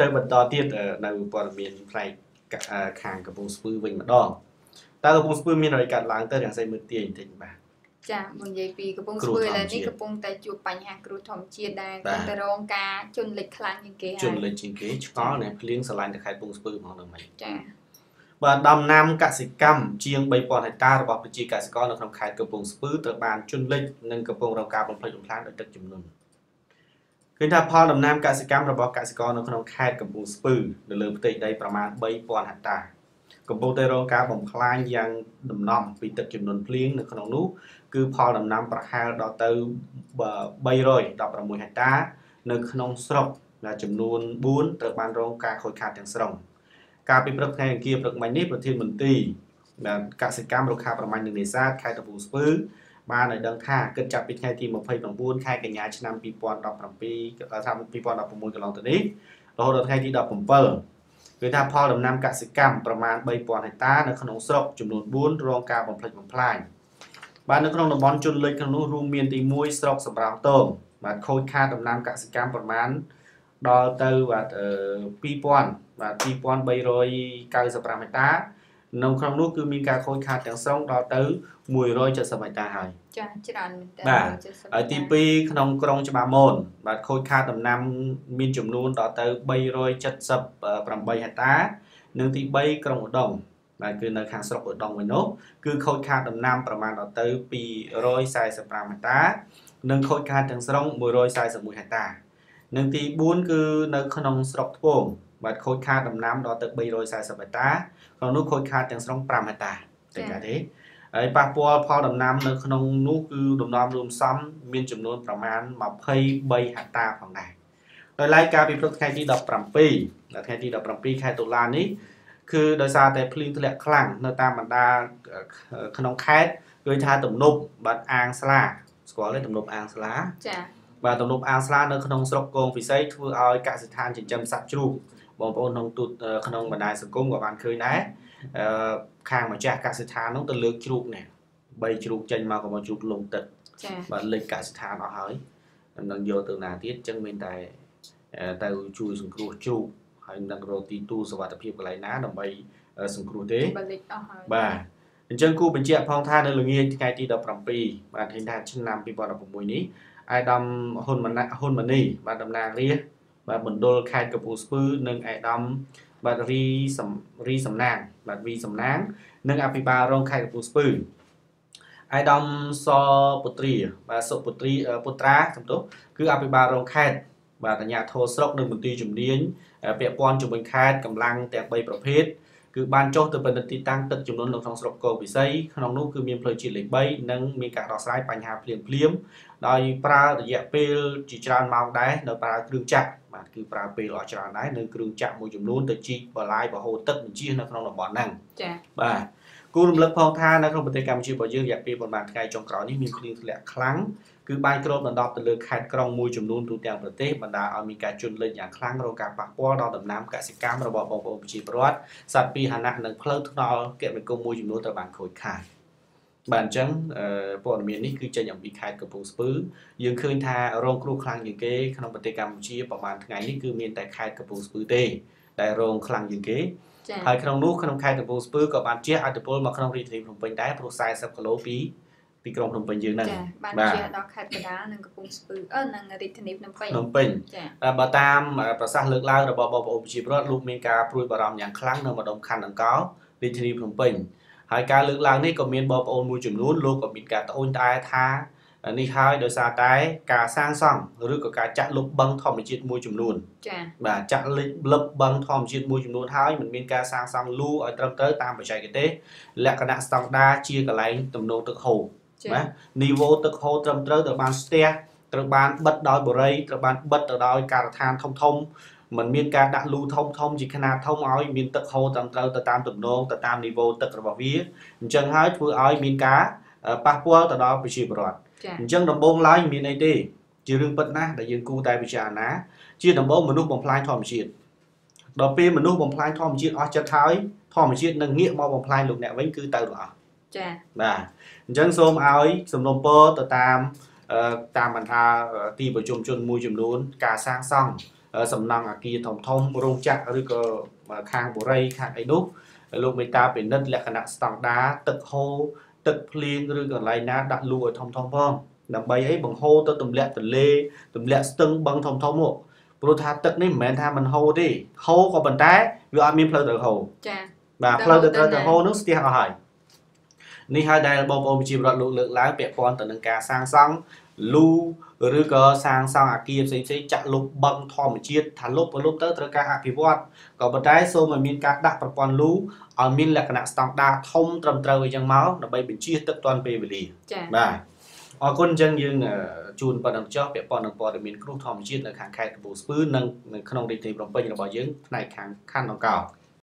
ទៅបន្តទៀតនៅព័ត៌មានផ្នែកខាងកំពង់ស្ពឺវិញម្ដងតើកំពង់ស្ពឺមានរយកាត់ឡើងទៅយ៉ាងស្អីមើលទាយបន្តិចបាទចាមុននិយាយពីកំពង់ស្ពឺឥឡូវនេះកំពុងតែជួបបញ្ហាគ្រោះធម្មជាតិដែរកំពុងតែរងការជន់លិចខ្លាំងជាងគេហើយជន់លិចជាងគេឆ្កល់ណាភ្លៀងស្រឡាញ់ទៅខេត្តកំពង់ស្ពឺហ្មងដល់មិនចាបាទដំណាំកសិកម្មជាង3000ហិកតារបស់ប្រជាកសិករនៅក្នុងខេត្តកំពង់ស្ពឺត្រូវបាន ជន់លិចនិងកំពុងរងការបំផ្លិចបំផ្លាញដោយទឹកជំនន់ឃើញថាផលដំណាំកសិកម្មរបស់កសិករនៅក្នុងខេត្តកំពង់ស្ពឺនៅលើផ្ទៃដីប្រមាណ3000ហិកតាកំពុងតែរងការបំផ្លាញយ៉ាងដំណំពីទឹកចំនួនភ្លៀងនៅក្នុងនោះគឺផលដំណាំប្រហែលដល់ទៅ316ហិកតានៅក្នុងស្រុកដែលចំនួន4ត្រូវបានរងការខូចខាតទាំងស្រុងកាលពីព្រឹកថ្ងៃអង្គារព្រឹកមិញនេះប្រធានមន្ត្រីដែលកសិកម្មរុក្ខាប្រមាញ់និងនេសាទខេត្តកំពង់ស្ពឺបានឲ្យដឹងថាគិតចាប់ពីថ្ងៃទី29ខែកញ្ញាឆ្នាំ2017ថា2016កន្លងទៅនេះរហូតដល់ថ្ងៃទី17គឺថាផលដំណាំកសិកម្មប្រមាណ3000ហិកតានៅក្នុងស្រុកចំនួន4រងការបំផ្លិចបំផ្លាញបាទនៅក្នុងតំបន់ជនលិចក្នុងនោះរួមមានទី1ស្រុកសំរោងតងបាទខូចខាតដំណាំកសិកម្មប្រមាណដល់ទៅបាទ2000បាទ2395ហិកតានៅក្នុងនោះគឺមានការខូចខាតទាំងស្រុងដល់ទៅ170ហិកតាហើយចាច្រើនមែនតើបាទហើយទី2ក្នុងក្រុងច្បារមូនបាទខូចខាតដំណាំមានចំនួនដល់ទៅ378ហិកតា និងទី3ក្រុងឧដុង្គបាទគឺនៅខាងស្រុកឧដុង្គវិញនោះគឺខូចខាតដំណាំប្រមាណដល់ទៅ245ហិកតា និងខូចខាតទាំងស្រុង141ហិកតានិងទី4គឺនៅក្នុងស្រុកថ្ពងបាទខូចខាតដំណាំដល់ទឹក340ហិកតាក្នុងនោះខូចខាតទាំងស្រុង5ហិកតាតែកាទេហើយប៉ះពាល់ផលដំណាំនៅក្នុងនោះគឺដំណាំរួមសំមានចំនួន ប្រមាណ23ហិកតាផងដែរដោយឡែកការពិព្រឹកថ្ងៃទី17នៅថ្ងៃទី17ខែតុលានេះគឺដោយសារតែភ្លៀងធ្លាក់ខ្លាំងនៅតាមបណ្ដាក្នុងខេត្តគឺថាទំនប់បាត់អាងស្លាស្គាល់ទេទំនប់អាងស្លាចាបាទទំនប់អាងស្លានៅក្នុងស្រុកកងពិសីធ្វើឲ្យកសិដ្ឋានចិញ្ចឹមសត្វជ្រូកបងប្អូនក្នុងទូតក្នុងបណ្ដាញសង្គមក៏បានឃើញដែរខាងម្ចាស់កសិដ្ឋាននោះទៅលើកជ្រូកនេះ3ជ្រូកចេញមកក៏មកជ្រូកលងទឹកបាទលេចកសិដ្ឋានអស់ហើយនឹងយកទៅណាទៀតចឹងមានតែទៅជួយសង្គ្រោះជ្រូកហើយនឹងរកទីទួលសុវត្ថិភាពកន្លែងណាដើម្បីសង្គ្រោះទេបាទលេចអស់ហើយបាទអញ្ចឹងគូបញ្ជាក់ផងថានៅល្ងាចថ្ងៃទី17បាទឃើញថា ឆ្នាំ2016នេះអាយដាមហ៊ុនម៉ាណែតហ៊ុនម៉ានីបាទតំណាងរាស្ត្របាទមណ្ឌលខេត្តកំពង់ស្ពឺនិងឯកឧត្តមបាទរីសំរីសំណាង បាទវីសំណាង និងអភិបាលរងខេត្តកំពង់ស្ពឺឯកឧត្តមសពុត្រីបាទសុពុត្រីពុត្រាសំទោសគឺអភិបាលរងខេត្តបាទអាជ្ញាធរស្រុកនិងមន្ត្រីជំនាញពាក់ព័ន្ធជាមួយខេត្តកម្លាំងទាំង3ប្រភេទគឺបានចុះទៅពិនិត្យទីតាំងទឹកចំនួននៅក្នុងស្រុកកោពិសីក្នុងនោះគឺមានផ្លូវជាតិលេខ3និងមានការដោះស្រាយបញ្ហាភ្លាមភ្លាមដោយប្រើរយៈពេលជាច្រើនម៉ោងដែរនៅប្រើគ្រឿងចក្របាទគឺប្រើពេលអត់ច្រើនដែរនៅគ្រឿងចក្រមួយចំនួនទៅជីកបលាយបហូរទឹកបញ្ជានៅក្នុងតំបន់ហ្នឹងចា៎បាទគូរំលឹកផងថានៅក្នុងប្រទេសកម្ពុជារបស់យើងរយៈពេលប្រហែលថ្ងៃចុងក្រោយនេះមានភ្លៀងធ្លាក់ខ្លាំងគឺបានគ្របដណ្ដប់ទៅលើខេត្តក្រុងមួយចំនួនទូទាំងប្រទេសបណ្ដាលឲ្យមានការជន់លិចយ៉ាងខ្លាំងរងការប៉ះពាល់ដល់ដំណាំកសិកម្មរបស់បងប្អូនប្រជាពលរដ្ឋសត្វពាហនៈនិងផ្លូវថ្នល់គមនាគមន៍មួយចំនួនត្រូវបានខូចខាតបាទអញ្ចឹងព័ត៌មាននេះគឺចេញអំពីខេត្តកំពង់ស្ពឺយើងឃើញថារងគ្រោះខ្លាំងជាងគេក្នុងប្រទេសកម្ពុជាប្រហែលថ្ងៃនេះគឺមានតែខេត្តកំពង់ស្ពឺទេដែលរងខ្លាំងជាងគេហើយក្នុងនោះក្នុងខេត្តកំពង់ស្ពឺក៏បានជះអត្តពលមកក្នុងរាជធានីភ្នំពេញដែរព្រោះ40គីឡូពីទីក្រុងភ្នំពេញយើងហ្នឹងចាបានជាដល់ខេត្តកណ្ដាលនិងកំពង់ស្ពឺអឺនិងរាជធានីភ្នំពេញភ្នំពេញចាបើតាមប្រសាសន៍លើកឡើងរបស់បងប្អូនប្រជាពលរដ្ឋលោកមានការព្រួយបារម្ភយ៉ាងខ្លាំងនៅម្ដុំខណ្ឌអង្កោរាជធានីភ្នំពេញហើយការលើកឡើងនេះក៏មានបងប្អូនមួយចំនួនលោកក៏មានការត្អូញត្អែថានេះហើយដោយសារតែការសាងសង់ឬក៏ការចាក់លុបបឹងធម្មជាតិមួយចំនួនចា៎បាទចាក់លុបបឹងធម្មជាតិមួយចំនួនហើយมันមានការសាងសង់លូឲ្យត្រឹមត្រូវតាមបច្ចេកទេសលក្ខណៈស្តង់ដារជាកន្លែងទំនងទឹកហូរបាទនីវ៉ូទឹកហូរត្រឹមត្រូវត្រូវបានស្ទះត្រូវបានបិទដោយបរិយត្រូវបានបិទទៅដោយការដ្ឋានធំធំมันមានការដាក់លូធំធំជាຂະຫນາດធំឲ្យ មានទឹកហូរត្រឹមត្រូវទៅតាមទំនងទៅតាមនីវ៉ូទឹករបស់វាអញ្ចឹងហើយធ្វើឲ្យ មានការប៉ះពាល់ទៅដល់ប្រជាពលរដ្ឋអញ្ចឹងដំបូងឡើយមានអីទេជារឿងពិតណាស់ដែលយើងគួរតែពិចារណា ជាដំបូងមនុស្សបំផ្លាញធម្មជាតិដល់ពេលមនុស្សបំផ្លាញធម្មជាតិអស់ចិត្តហើយធម្មជាតិនឹងងាកមកបំផ្លាញលោកអ្នកវិញគឺទៅរបស់ចា៎បាទអញ្ចឹងសូមឲ្យសំណូមពរទៅតាមតាមមិនថាទីប្រជុំជនមួយចំនួនការសាងសង់សំណង់អាគារធំធំរោងចក្រឬក៏ខាងបុរីខាងអីនោះលោកមេតាពិនិត្យលក្ខណៈស្តង់ដារទឹកហូរទឹកភ្លៀងឬកន្លែងណាដាក់លូឲ្យធំធំផងដើម្បីអីបង្ហូរទៅទម្លាក់ទលេទម្លាក់ស្ទឹងបឹងធំធំមកព្រោះថា ទឹកនេះមិនមែនថាមិនហូរទេហូរក៏ប៉ុន្តែវាអត់មានផ្លូវទៅហូរចា៎បាទផ្លូវទៅត្រូវទៅហូរនោះស្ទះអស់ហើយនេះហើយដែលបងប្អូនប្រជាពលរដ្ឋលោកលើកឡើងពាក់ព័ន្ធទៅនឹងការសាងសង់លូឬក៏សាងសង់អាគារផ្សេងផ្សេងចាក់លុបបឹងធម្មជាតិថាលុបលុបទៅត្រូវការអភិវឌ្ឍក៏ប៉ុន្តែ សូមឲ្យមានការដាក់ប្រព័ន្ធលូឲ្យមានលក្ខណៈស្តង់ដារធំត្រឹមត្រូវអីចឹងមកដើម្បីបញ្ជាទឹកទាន់ពេលវេលាបាទអរគុណអញ្ចឹងយើងជូនប៉ុណ្ណឹងចុះពាក់ព័ន្ធនឹងព័ត៌មានគ្រោះធម្មជាតិនៅខាងខេត្តកំពង់ស្ពឺនិងនៅក្នុងរាជធានីភ្នំពេញរបស់យើងផ្នែកខាងខណ្ឌអង្គរ